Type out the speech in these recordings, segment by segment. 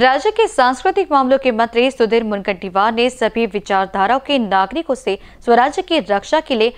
राज्य के सांस्कृतिक मामलों के मंत्री सुधीर मुनगंटीवार ने सभी विचारधाराओं के नागरिकों से स्वराज्य की रक्षा के लिए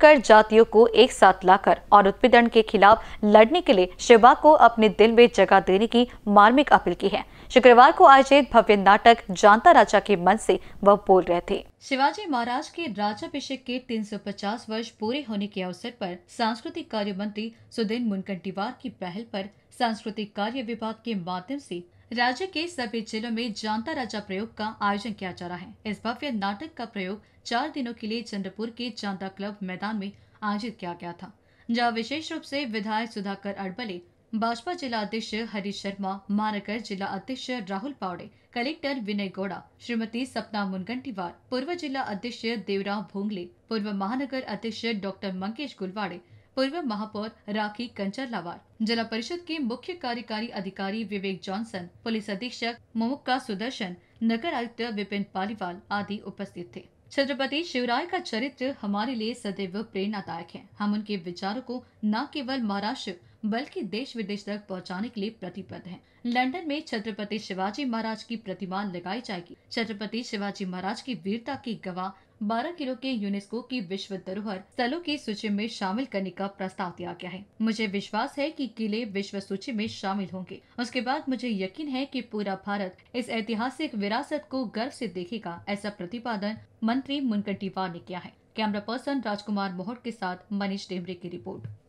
कर जातियों को एक साथ लाकर और उत्पीड़न के खिलाफ लड़ने के लिए शिवा को अपने दिल में जगह देने की मार्मिक अपील की है शुक्रवार को आयोजित भव्य नाटक जानता राजा के मन से वह बोल रहे थे शिवाजी महाराज के राजाभिषेक के 350 वर्ष पूरे होने के अवसर पर सांस्कृतिक कार्य मंत्री सुधीर मुनकंटीवार की पहल पर सांस्कृतिक कार्य विभाग के माध्यम से राज्य के सभी जिलों में जानता राजा प्रयोग का आयोजन किया जा रहा है इस भव्य नाटक का प्रयोग चार दिनों के लिए चंद्रपुर के जानता क्लब मैदान में आयोजित किया गया था जहां विशेष रूप से विधायक सुधाकर अड़बले भाजपा जिला अध्यक्ष हरीश शर्मा महानगर जिला अध्यक्ष राहुल पावड़े कलेक्टर विनय गौड़ा श्रीमती सपना मुनगंटीवार पूर्व जिला अध्यक्ष देवराम भोंगले पूर्व महानगर अध्यक्ष डॉक्टर मंकेश गुलवाड़े पूर्व महापौर राखी कंचरलावार जिला परिषद के मुख्य कार्यकारी अधिकारी विवेक जॉनसन पुलिस अधीक्षक मोमुक्का सुदर्शन नगर आयुक्त विपिन पालीवाल आदि उपस्थित थे छत्रपति शिवराय का चरित्र हमारे लिए सदैव प्रेरणादायक है हम उनके विचारों को न केवल महाराष्ट्र बल्कि देश विदेश तक पहुंचाने के लिए प्रतिबद्ध हैं। लंदन में छत्रपति शिवाजी महाराज की प्रतिमा लगाई जाएगी छत्रपति शिवाजी महाराज की वीरता की गवाह बारह किलो के यूनेस्को की विश्व धरोहर स्थलों की सूची में शामिल करने का प्रस्ताव दिया गया है मुझे विश्वास है कि किले विश्व सूची में शामिल होंगे उसके बाद मुझे यकीन है कि पूरा भारत इस ऐतिहासिक विरासत को गर्व से देखेगा ऐसा प्रतिपादन मंत्री मुनकंटीवार ने किया है कैमरा पर्सन राजकुमार मोहट के साथ मनीष डेमरे की रिपोर्ट